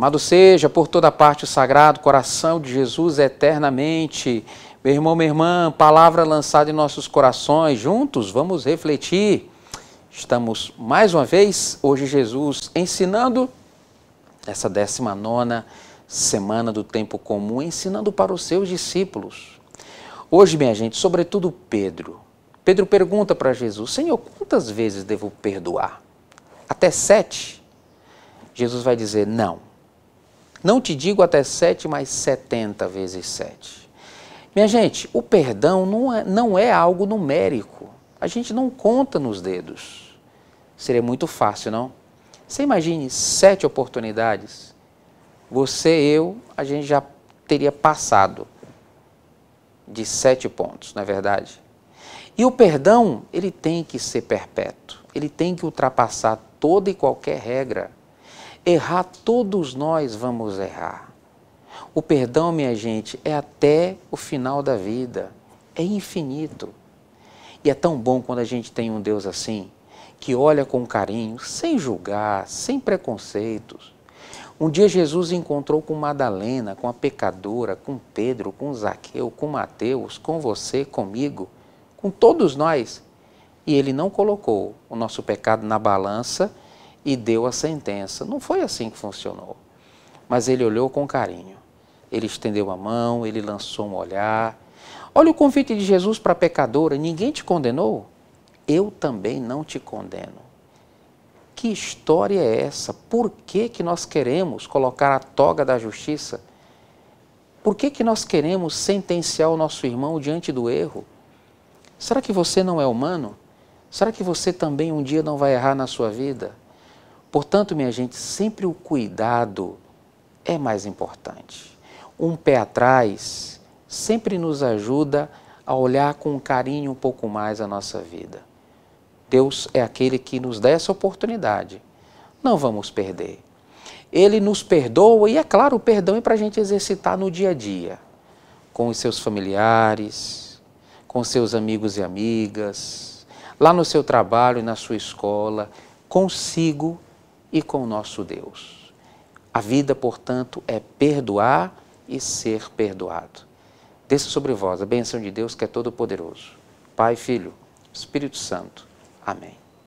Amado seja por toda parte o sagrado coração de Jesus eternamente. Meu irmão, minha irmã, palavra lançada em nossos corações, juntos vamos refletir. Estamos mais uma vez, hoje Jesus ensinando essa décima nona semana do tempo comum, ensinando para os seus discípulos. Hoje, minha gente, sobretudo Pedro. Pedro pergunta para Jesus: Senhor, quantas vezes devo perdoar? Até sete? Jesus vai dizer: Não não te digo até sete, mas setenta vezes sete. Minha gente, o perdão não é, não é algo numérico. A gente não conta nos dedos. Seria muito fácil, não? Você imagine sete oportunidades. Você, eu, a gente já teria passado de sete pontos, não é verdade? E o perdão, ele tem que ser perpétuo. Ele tem que ultrapassar toda e qualquer regra. Errar, todos nós vamos errar. O perdão, minha gente, é até o final da vida, é infinito. E é tão bom quando a gente tem um Deus assim, que olha com carinho, sem julgar, sem preconceitos. Um dia Jesus encontrou com Madalena, com a pecadora, com Pedro, com Zaqueu, com Mateus, com você, comigo, com todos nós. E ele não colocou o nosso pecado na balança e deu a sentença. Não foi assim que funcionou. Mas ele olhou com carinho. Ele estendeu a mão, ele lançou um olhar. Olha o convite de Jesus para a pecadora: ninguém te condenou? Eu também não te condeno. Que história é essa? Por que, que nós queremos colocar a toga da justiça? Por que, que nós queremos sentenciar o nosso irmão diante do erro? Será que você não é humano? Será que você também um dia não vai errar na sua vida? Portanto, minha gente, sempre o cuidado é mais importante. Um pé atrás sempre nos ajuda a olhar com carinho um pouco mais a nossa vida. Deus é aquele que nos dá essa oportunidade. Não vamos perder. Ele nos perdoa e, é claro, o perdão é para a gente exercitar no dia a dia, com os seus familiares, com seus amigos e amigas, lá no seu trabalho e na sua escola, consigo e com nosso Deus. A vida, portanto, é perdoar e ser perdoado. Desça sobre vós a benção de Deus que é todo-poderoso. Pai, Filho, Espírito Santo. Amém.